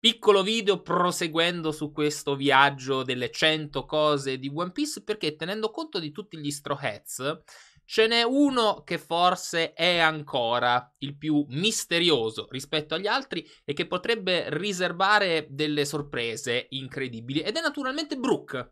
Piccolo video proseguendo su questo viaggio delle 100 cose di One Piece perché tenendo conto di tutti gli stroheads ce n'è uno che forse è ancora il più misterioso rispetto agli altri e che potrebbe riservare delle sorprese incredibili ed è naturalmente Brooke.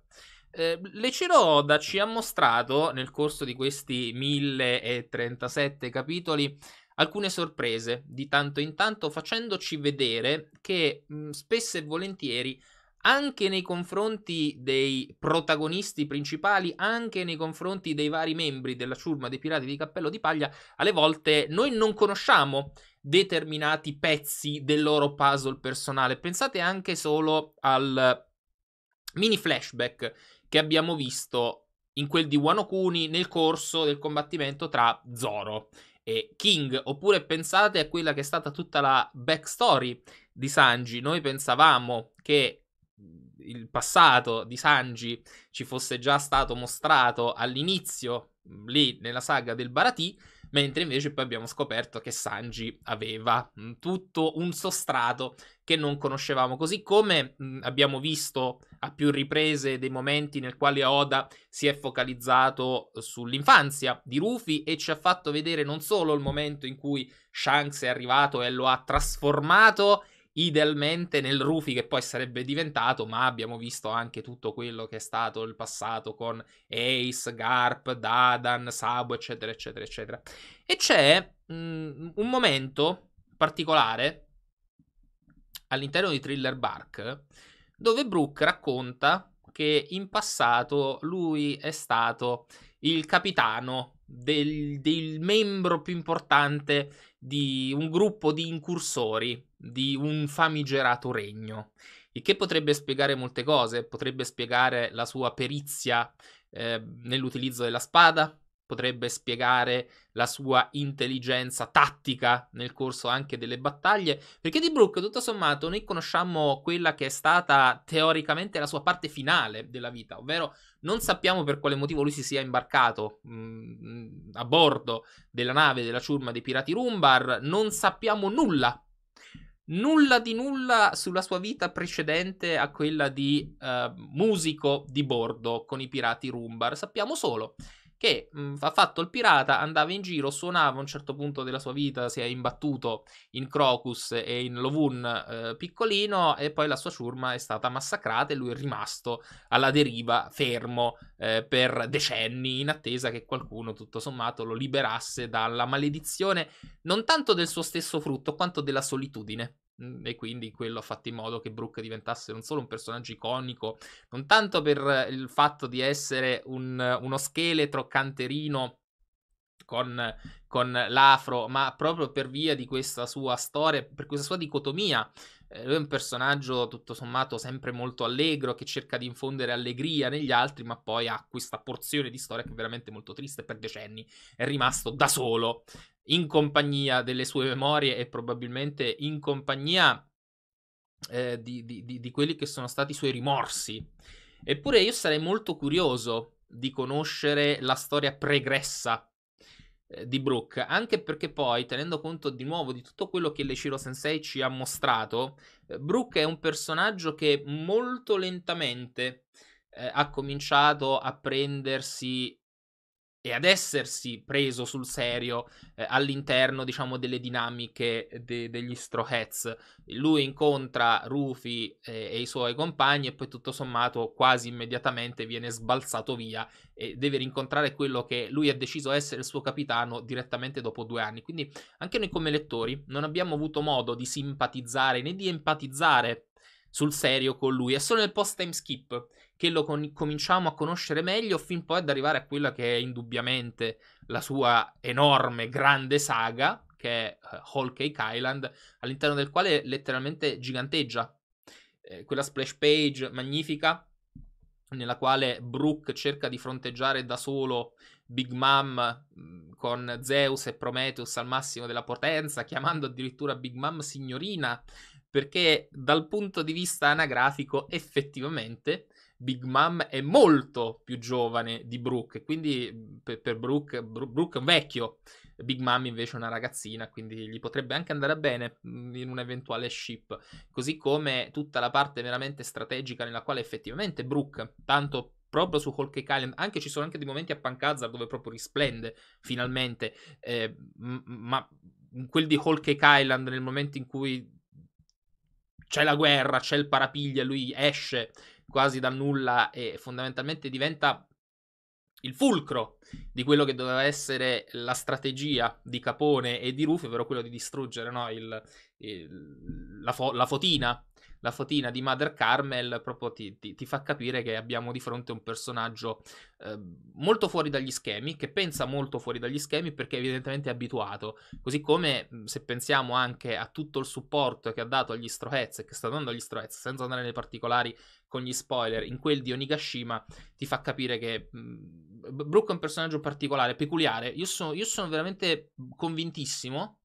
Eh, Leceroda ci ha mostrato nel corso di questi 1037 capitoli alcune sorprese di tanto in tanto facendoci vedere che mh, mm, spesso e volentieri anche nei confronti dei protagonisti principali, anche nei confronti dei vari membri della ciurma dei pirati di Cappello di Paglia, alle volte noi non conosciamo determinati pezzi del loro puzzle personale. Pensate anche solo al mini flashback che abbiamo visto in quel di Wano Kuni nel corso del combattimento tra Zoro e King. Oppure pensate a quella che è stata tutta la backstory di Sanji. Noi pensavamo che il passato di Sanji ci fosse già stato mostrato all'inizio, lì nella saga del Baratì mentre invece poi abbiamo scoperto che Sanji aveva tutto un sostrato che non conoscevamo, così come abbiamo visto a più riprese dei momenti nel quale Oda si è focalizzato sull'infanzia di Rufy e ci ha fatto vedere non solo il momento in cui Shanks è arrivato e lo ha trasformato idealmente nel Rufi che poi sarebbe diventato, ma abbiamo visto anche tutto quello che è stato il passato con Ace, Garp, Dadan, Sabo, eccetera, eccetera, eccetera. E c'è mh, mm, un momento particolare all'interno di Thriller Bark dove Brooke racconta che in passato lui è stato il capitano del, del membro più importante di un gruppo di incursori di un famigerato regno. Il che potrebbe spiegare molte cose, potrebbe spiegare la sua perizia eh, nell'utilizzo della spada, potrebbe spiegare la sua intelligenza tattica nel corso anche delle battaglie, perché di Brooke tutto sommato noi conosciamo quella che è stata teoricamente la sua parte finale della vita, ovvero non sappiamo per quale motivo lui si sia imbarcato mh, mm, a bordo della nave della ciurma dei pirati Rumbar, non sappiamo nulla nulla di nulla sulla sua vita precedente a quella di uh, musico di bordo con i pirati Rumbar. Sappiamo solo che mh, ha fatto il pirata, andava in giro, suonava a un certo punto della sua vita, si è imbattuto in Crocus e in Lovun eh, piccolino e poi la sua ciurma è stata massacrata e lui è rimasto alla deriva, fermo eh, per decenni in attesa che qualcuno tutto sommato lo liberasse dalla maledizione non tanto del suo stesso frutto quanto della solitudine. Mhmm, e quindi quello ha fatto in modo che Brooke diventasse non solo un personaggio iconico, non tanto per il fatto di essere un, uno scheletro canterino con, con l'afro, ma proprio per via di questa sua storia, per questa sua dicotomia. Eh, lui è un personaggio tutto sommato sempre molto allegro, che cerca di infondere allegria negli altri, ma poi ha questa porzione di storia che è veramente molto triste per decenni. È rimasto da solo, in compagnia delle sue memorie e probabilmente in compagnia eh, di, di, di, di quelli che sono stati i suoi rimorsi. Eppure io sarei molto curioso di conoscere la storia pregressa eh, di Brooke, anche perché poi, tenendo conto di nuovo di tutto quello che Leshiro Sensei ci ha mostrato, eh, Brooke è un personaggio che molto lentamente eh, ha cominciato a prendersi e ad essersi preso sul serio eh, all'interno, diciamo, delle dinamiche de- degli Strohets. Lui incontra Rufy eh, e i suoi compagni e poi tutto sommato quasi immediatamente viene sbalzato via e deve rincontrare quello che lui ha deciso essere il suo capitano direttamente dopo due anni. Quindi anche noi come lettori non abbiamo avuto modo di simpatizzare né di empatizzare sul serio con lui. È solo nel post-time skip che lo con- cominciamo a conoscere meglio, fin poi ad arrivare a quella che è indubbiamente la sua enorme, grande saga, che è uh, eh, Whole Cake Island, all'interno del quale letteralmente giganteggia. Eh, quella splash page magnifica nella quale Brooke cerca di fronteggiare da solo Big Mom mm, con Zeus e Prometheus al massimo della potenza, chiamando addirittura Big Mom signorina, perché dal punto di vista anagrafico effettivamente Big Mom è molto più giovane di Brooke, quindi mhmm, per, per Brooke, Brooke è un vecchio, Big Mom invece è una ragazzina, quindi gli potrebbe anche andare bene mhmm, in un eventuale ship, così come tutta la parte veramente strategica nella quale effettivamente Brooke, tanto proprio su Hulk Cake Island, anche ci sono anche dei momenti a Punk Hazard dove proprio risplende finalmente, eh, ma quel di Hulk Cake Island nel momento in cui c'è la guerra, c'è il parapiglia, lui esce quasi dal nulla e fondamentalmente diventa il fulcro di quello che doveva essere la strategia di Capone e di Rufio, ovvero quello di distruggere no? il, il, la, fo- la fotina la fotina di Mother Carmel proprio ti, ti, ti fa capire che abbiamo di fronte un personaggio eh, molto fuori dagli schemi, che pensa molto fuori dagli schemi perché evidentemente è abituato. Così come mhmm, se pensiamo anche a tutto il supporto che ha dato agli e che sta dando agli Stroheads, senza andare nei particolari con gli spoiler, in quel di Onigashima ti fa capire che mh, mhmm, Brooke è un personaggio particolare, peculiare. Io sono, io sono veramente convintissimo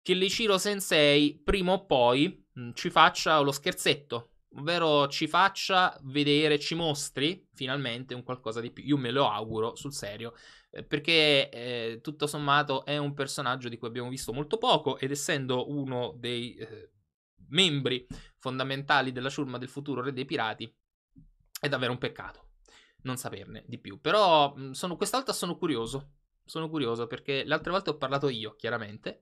che Leichiro Sensei prima o poi Mm, ci faccia lo scherzetto, ovvero ci faccia vedere, ci mostri finalmente un qualcosa di più. Io me lo auguro sul serio, eh, perché eh, tutto sommato è un personaggio di cui abbiamo visto molto poco ed essendo uno dei eh, membri fondamentali della ciurma del futuro re dei pirati, è davvero un peccato non saperne di più. Però mm, sono, quest'altra sono curioso, sono curioso perché le altre volte ho parlato io, chiaramente.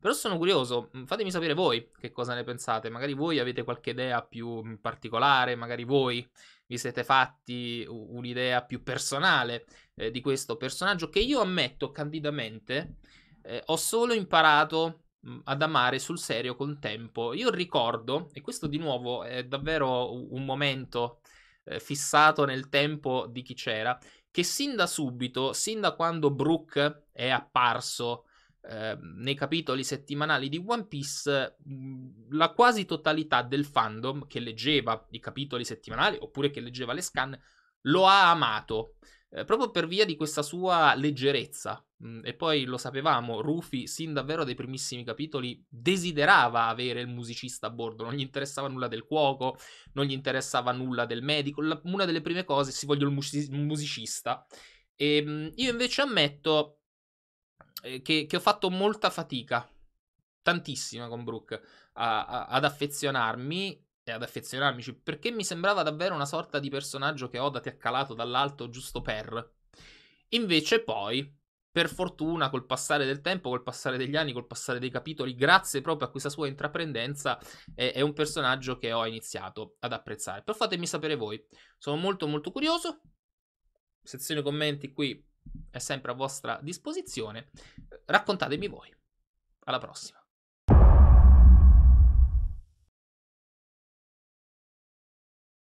Però sono curioso, fatemi sapere voi che cosa ne pensate. Magari voi avete qualche idea più particolare, magari voi vi siete fatti un'idea più personale eh, di questo personaggio che io ammetto candidamente eh, ho solo imparato ad amare sul serio col tempo. Io ricordo, e questo di nuovo è davvero un momento eh, fissato nel tempo di chi c'era, che sin da subito, sin da quando Brooke è apparso Ehm, nei capitoli settimanali di One Piece la quasi totalità del fandom che leggeva i capitoli settimanali oppure che leggeva le scan lo ha amato. Eh, proprio per via di questa sua leggerezza. e poi lo sapevamo, Rufy, sin davvero dai primissimi capitoli, desiderava avere il musicista a bordo, non gli interessava nulla del cuoco, non gli interessava nulla del medico. La, una delle prime cose, si voglia il musicista. E, ehm, io invece ammetto eh, che, che, ho fatto molta fatica, tantissima con Brooke, a, a, ad affezionarmi e ad affezionarmici, cioè, perché mi sembrava davvero una sorta di personaggio che Oda ti ha calato dall'alto giusto per. Invece poi, per fortuna, col passare del tempo, col passare degli anni, col passare dei capitoli, grazie proprio a questa sua intraprendenza, è, è un personaggio che ho iniziato ad apprezzare. Però fatemi sapere voi, sono molto molto curioso. Sezione commenti qui è sempre a vostra disposizione. Raccontatemi voi. Alla prossima.